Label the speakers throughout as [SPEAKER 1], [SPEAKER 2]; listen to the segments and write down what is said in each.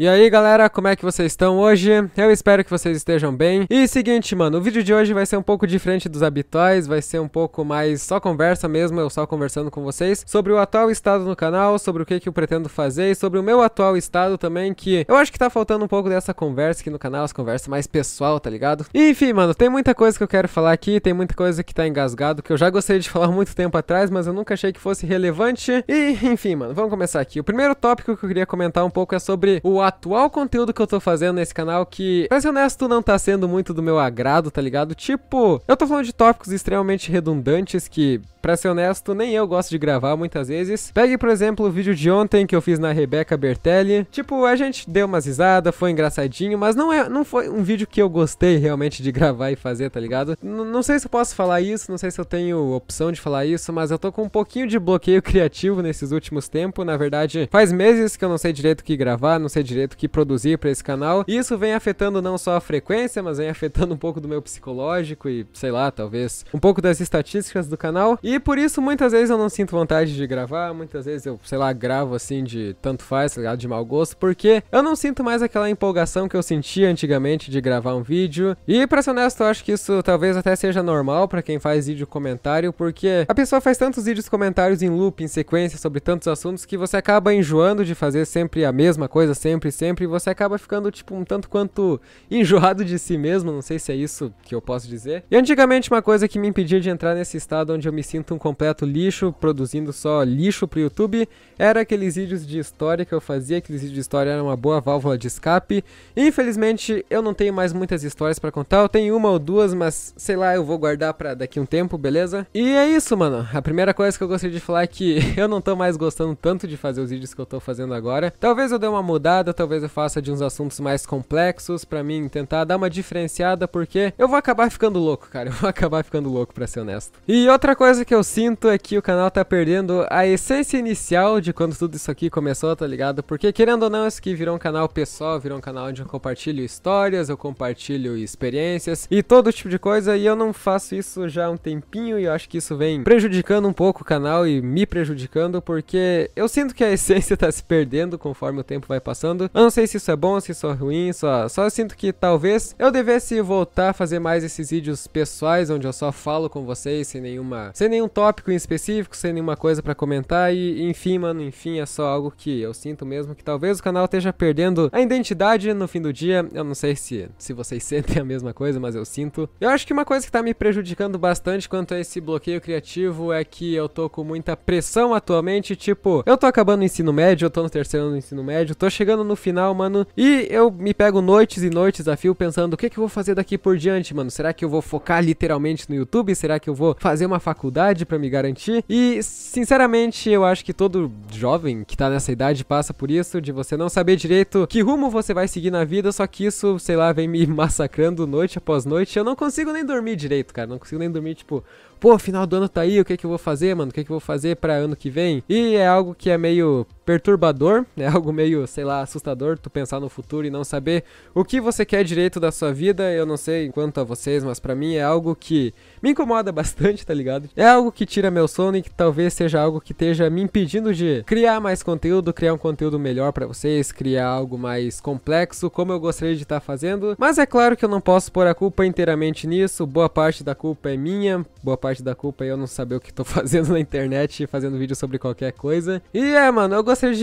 [SPEAKER 1] E aí galera, como é que vocês estão hoje? Eu espero que vocês estejam bem. E seguinte, mano, o vídeo de hoje vai ser um pouco diferente dos habituais, vai ser um pouco mais só conversa mesmo, eu só conversando com vocês sobre o atual estado no canal, sobre o que, que eu pretendo fazer e sobre o meu atual estado também, que eu acho que tá faltando um pouco dessa conversa aqui no canal, as conversas mais pessoal, tá ligado? E, enfim, mano, tem muita coisa que eu quero falar aqui, tem muita coisa que tá engasgado, que eu já gostaria de falar muito tempo atrás, mas eu nunca achei que fosse relevante. E, enfim, mano, vamos começar aqui. O primeiro tópico que eu queria comentar um pouco é sobre o atual conteúdo que eu tô fazendo nesse canal que, pra ser honesto, não tá sendo muito do meu agrado, tá ligado? Tipo, eu tô falando de tópicos extremamente redundantes que Pra ser honesto, nem eu gosto de gravar muitas vezes. Pegue, por exemplo, o vídeo de ontem que eu fiz na Rebeca Bertelli. Tipo, a gente deu umas risadas, foi engraçadinho, mas não, é, não foi um vídeo que eu gostei realmente de gravar e fazer, tá ligado? N não sei se eu posso falar isso, não sei se eu tenho opção de falar isso, mas eu tô com um pouquinho de bloqueio criativo nesses últimos tempos. Na verdade, faz meses que eu não sei direito o que gravar, não sei direito o que produzir para esse canal. E isso vem afetando não só a frequência, mas vem afetando um pouco do meu psicológico e, sei lá, talvez um pouco das estatísticas do canal. E e por isso muitas vezes eu não sinto vontade de gravar, muitas vezes eu, sei lá, gravo assim de tanto faz, tá ligado, de mau gosto, porque eu não sinto mais aquela empolgação que eu sentia antigamente de gravar um vídeo. E pra ser honesto, eu acho que isso talvez até seja normal para quem faz vídeo comentário, porque a pessoa faz tantos vídeos comentários em loop, em sequência, sobre tantos assuntos, que você acaba enjoando de fazer sempre a mesma coisa, sempre, sempre, e você acaba ficando, tipo, um tanto quanto enjoado de si mesmo, não sei se é isso que eu posso dizer. E antigamente uma coisa que me impedia de entrar nesse estado onde eu me sinto sinto um completo lixo produzindo só lixo pro YouTube. Era aqueles vídeos de história que eu fazia, aqueles vídeos de história eram uma boa válvula de escape. Infelizmente, eu não tenho mais muitas histórias para contar, eu tenho uma ou duas, mas sei lá, eu vou guardar pra daqui um tempo, beleza? E é isso, mano. A primeira coisa que eu gostaria de falar é que eu não tô mais gostando tanto de fazer os vídeos que eu tô fazendo agora. Talvez eu dê uma mudada, talvez eu faça de uns assuntos mais complexos para mim tentar dar uma diferenciada, porque eu vou acabar ficando louco, cara. Eu vou acabar ficando louco, pra ser honesto. E outra coisa que que eu sinto é que o canal tá perdendo a essência inicial de quando tudo isso aqui começou, tá ligado? Porque querendo ou não, isso aqui virou um canal pessoal, virou um canal onde eu compartilho histórias, eu compartilho experiências e todo tipo de coisa, e eu não faço isso já há um tempinho e eu acho que isso vem prejudicando um pouco o canal e me prejudicando, porque eu sinto que a essência tá se perdendo conforme o tempo vai passando. Eu não sei se isso é bom, se isso é ruim, só, só sinto que talvez eu devesse voltar a fazer mais esses vídeos pessoais onde eu só falo com vocês sem nenhuma. Sem nenhum nenhum tópico em específico, sem nenhuma coisa para comentar e enfim, mano, enfim, é só algo que eu sinto mesmo que talvez o canal esteja perdendo a identidade no fim do dia. Eu não sei se se vocês sentem a mesma coisa, mas eu sinto. Eu acho que uma coisa que tá me prejudicando bastante quanto a esse bloqueio criativo é que eu tô com muita pressão atualmente, tipo, eu tô acabando o ensino médio, eu tô no terceiro ano do ensino médio, tô chegando no final, mano, e eu me pego noites e noites a fio pensando o que que eu vou fazer daqui por diante, mano? Será que eu vou focar literalmente no YouTube? Será que eu vou fazer uma faculdade? idade para me garantir. E, sinceramente, eu acho que todo jovem que tá nessa idade passa por isso, de você não saber direito que rumo você vai seguir na vida, só que isso, sei lá, vem me massacrando noite após noite. Eu não consigo nem dormir direito, cara. Não consigo nem dormir, tipo, pô, final do ano tá aí, o que é que eu vou fazer, mano? O que é que eu vou fazer para ano que vem? E é algo que é meio perturbador, é algo meio, sei lá, assustador tu pensar no futuro e não saber o que você quer direito da sua vida. Eu não sei quanto a vocês, mas para mim é algo que me incomoda bastante, tá ligado? É algo que tira meu sono e que talvez seja algo que esteja me impedindo de criar mais conteúdo, criar um conteúdo melhor para vocês, criar algo mais complexo, como eu gostaria de estar tá fazendo. Mas é claro que eu não posso pôr a culpa inteiramente nisso, boa parte da culpa é minha, boa parte da culpa é eu não saber o que tô fazendo na internet, fazendo vídeo sobre qualquer coisa. E é, mano, eu gostaria gostaria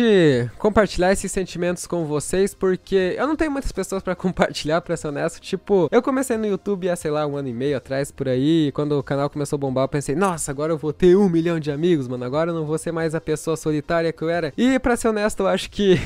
[SPEAKER 1] de compartilhar esses sentimentos com vocês, porque eu não tenho muitas pessoas para compartilhar, pra ser honesto. Tipo, eu comecei no YouTube há, sei lá, um ano e meio atrás, por aí. quando o canal começou a bombar, eu pensei, nossa, agora eu vou ter um milhão de amigos, mano. Agora eu não vou ser mais a pessoa solitária que eu era. E, pra ser honesto, eu acho que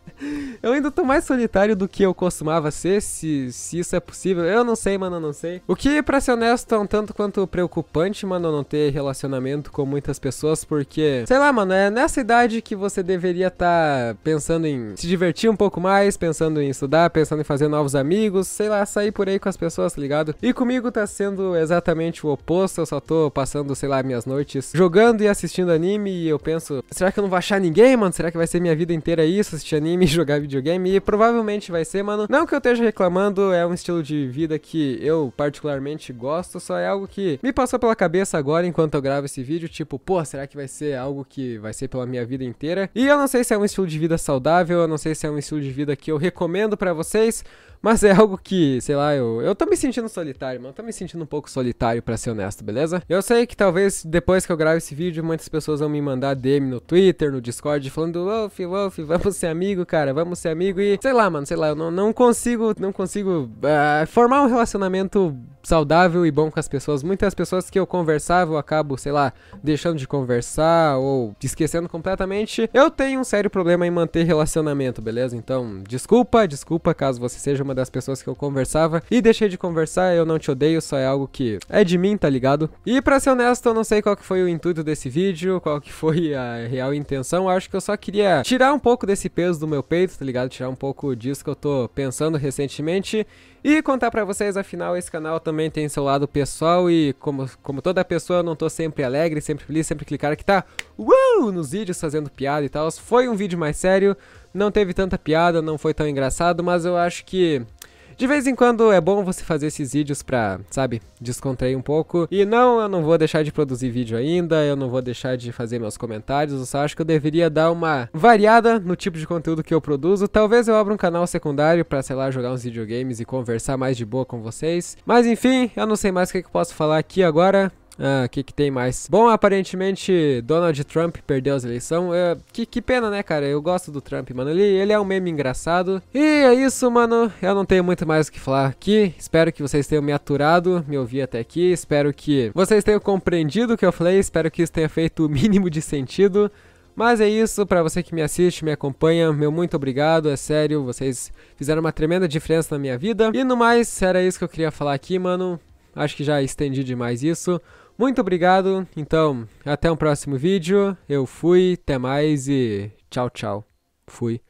[SPEAKER 1] eu ainda tô mais solitário do que eu costumava ser, se, se isso é possível. Eu não sei, mano, eu não sei. O que, pra ser honesto, é um tanto quanto preocupante, mano, não ter relacionamento com muitas pessoas, porque, sei lá, mano, é nessa idade que você deveria estar tá pensando em se divertir um pouco mais, pensando em estudar, pensando em fazer novos amigos, sei lá, sair por aí com as pessoas, tá ligado? E comigo tá sendo exatamente o oposto, eu só tô passando, sei lá, minhas noites jogando e assistindo anime e eu penso, será que eu não vou achar ninguém, mano? Será que vai ser minha vida inteira isso, assistir anime e jogar videogame? E provavelmente vai ser, mano. Não que eu esteja reclamando, é um estilo de vida que eu particularmente gosto, só é algo que me passou pela cabeça agora enquanto eu gravo esse vídeo, tipo, pô, será que vai ser algo que vai ser pela minha vida inteira? E eu não sei se é um estilo de vida saudável, eu não sei se é um estilo de vida que eu recomendo para vocês, mas é algo que, sei lá, eu, eu tô me sentindo solitário, mano. Eu tô me sentindo um pouco solitário, para ser honesto, beleza? Eu sei que talvez depois que eu gravo esse vídeo, muitas pessoas vão me mandar DM no Twitter, no Discord, falando, Wolf, Wolf, vamos ser amigo, cara, vamos ser amigo. E sei lá, mano, sei lá, eu não, não consigo, não consigo uh, formar um relacionamento saudável e bom com as pessoas. Muitas pessoas que eu conversava, eu acabo, sei lá, deixando de conversar ou esquecendo completamente. Eu tenho um sério problema em manter relacionamento, beleza? Então, desculpa, desculpa caso você seja uma das pessoas que eu conversava e deixei de conversar. Eu não te odeio, só é algo que é de mim, tá ligado? E para ser honesto, eu não sei qual que foi o intuito desse vídeo, qual que foi a real intenção. Eu acho que eu só queria tirar um pouco desse peso do meu peito, tá ligado? Tirar um pouco disso que eu tô pensando recentemente e contar para vocês, afinal, esse canal também também tem seu lado pessoal e como, como toda pessoa eu não tô sempre alegre, sempre feliz, sempre clicar que tá uau, nos vídeos fazendo piada e tal. Foi um vídeo mais sério, não teve tanta piada, não foi tão engraçado, mas eu acho que de vez em quando é bom você fazer esses vídeos pra, sabe, descontrair um pouco. E não, eu não vou deixar de produzir vídeo ainda, eu não vou deixar de fazer meus comentários, eu só acho que eu deveria dar uma variada no tipo de conteúdo que eu produzo. Talvez eu abra um canal secundário pra, sei lá, jogar uns videogames e conversar mais de boa com vocês. Mas enfim, eu não sei mais o que, que eu posso falar aqui agora. Ah, o que, que tem mais? Bom, aparentemente Donald Trump perdeu as eleições. É, que, que pena, né, cara? Eu gosto do Trump, mano. Ele, ele é um meme engraçado. E é isso, mano. Eu não tenho muito mais o que falar aqui. Espero que vocês tenham me aturado, me ouvido até aqui. Espero que vocês tenham compreendido o que eu falei. Espero que isso tenha feito o mínimo de sentido. Mas é isso, para você que me assiste, me acompanha, meu muito obrigado, é sério, vocês fizeram uma tremenda diferença na minha vida. E no mais, era isso que eu queria falar aqui, mano. Acho que já estendi demais isso. Muito obrigado, então até um próximo vídeo. Eu fui, até mais e tchau, tchau. Fui.